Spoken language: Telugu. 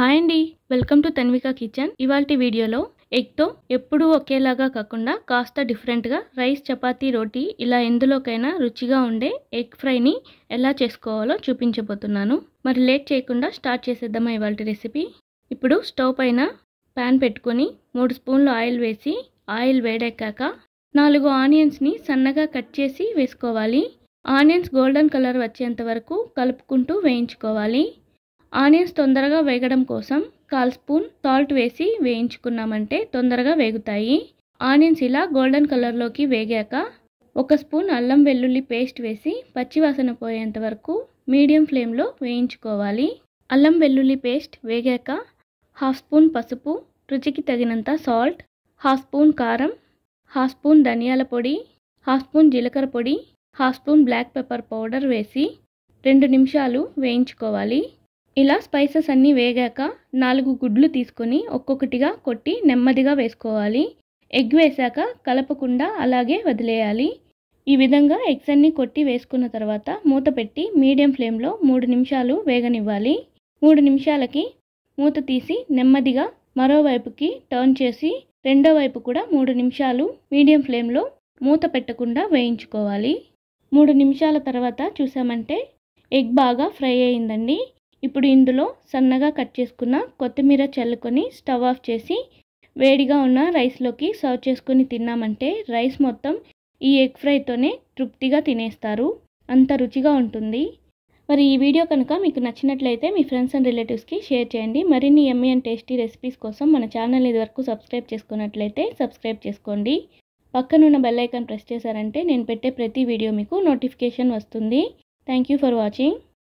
హాయ్ అండి వెల్కమ్ టు తన్విక కిచెన్ ఇవాళ వీడియోలో ఎగ్తో ఎప్పుడూ ఒకేలాగా కాకుండా కాస్త డిఫరెంట్గా రైస్ చపాతీ రోటీ ఇలా ఎందులోకైనా రుచిగా ఉండే ఎగ్ ఫ్రైని ఎలా చేసుకోవాలో చూపించబోతున్నాను మరి లేట్ చేయకుండా స్టార్ట్ చేసేద్దామా ఇవాళ రెసిపీ ఇప్పుడు స్టవ్ పైన ప్యాన్ పెట్టుకొని మూడు స్పూన్లు ఆయిల్ వేసి ఆయిల్ వేడెక్కాక నాలుగు ఆనియన్స్ని సన్నగా కట్ చేసి వేసుకోవాలి ఆనియన్స్ గోల్డెన్ కలర్ వచ్చేంత వరకు కలుపుకుంటూ వేయించుకోవాలి ఆనియన్స్ తొందరగా వేగడం కోసం కాల్ స్పూన్ సాల్ట్ వేసి వేయించుకున్నామంటే తొందరగా వేగుతాయి ఆనియన్స్ ఇలా గోల్డెన్ కలర్లోకి వేగాక ఒక స్పూన్ అల్లం వెల్లుల్లి పేస్ట్ వేసి పచ్చివాసన పోయేంత వరకు మీడియం ఫ్లేమ్లో వేయించుకోవాలి అల్లం వెల్లుల్లి పేస్ట్ వేగాక హాఫ్ స్పూన్ పసుపు రుచికి తగినంత సాల్ట్ హాఫ్ స్పూన్ కారం హాఫ్ స్పూన్ ధనియాల పొడి హాఫ్ స్పూన్ జీలకర్ర పొడి half spoon black pepper powder వేసి రెండు నిమిషాలు వేయించుకోవాలి ఇలా స్పైసెస్ అన్నీ వేగాక నాలుగు గుడ్లు తీసుకొని ఒక్కొక్కటిగా కొట్టి నెమ్మదిగా వేసుకోవాలి ఎగ్ వేశాక కలపకుండా అలాగే వదిలేయాలి ఈ విధంగా ఎగ్స్ అన్నీ కొట్టి వేసుకున్న తర్వాత మూత పెట్టి మీడియం ఫ్లేమ్లో మూడు నిమిషాలు వేగనివ్వాలి మూడు నిమిషాలకి మూత తీసి నెమ్మదిగా మరోవైపుకి టర్న్ చేసి రెండో వైపు కూడా మూడు నిమిషాలు మీడియం ఫ్లేమ్లో మూత పెట్టకుండా వేయించుకోవాలి మూడు నిమిషాల తర్వాత చూసామంటే ఎగ్ బాగా ఫ్రై అయిందండి ఇప్పుడు ఇందులో సన్నగా కట్ చేసుకున్న కొత్తిమీర చల్లుకొని స్టవ్ ఆఫ్ చేసి వేడిగా ఉన్న రైస్లోకి సర్వ్ చేసుకుని తిన్నామంటే రైస్ మొత్తం ఈ ఎగ్ ఫ్రైతోనే తృప్తిగా తినేస్తారు అంత రుచిగా ఉంటుంది మరి ఈ వీడియో కనుక మీకు నచ్చినట్లయితే మీ ఫ్రెండ్స్ అండ్ రిలేటివ్స్కి షేర్ చేయండి మరిన్ని ఎమ్మి అండ్ టేస్టీ రెసిపీస్ కోసం మన ఛానల్ ఇదివరకు సబ్స్క్రైబ్ చేసుకున్నట్లయితే సబ్స్క్రైబ్ చేసుకోండి పక్కనున్న బెల్ ఐకాన్ ప్రెస్ చేశారంటే నేను పెట్టే ప్రతి వీడియో మీకు నోటిఫికేషన్ వస్తుంది థ్యాంక్ ఫర్ వాచింగ్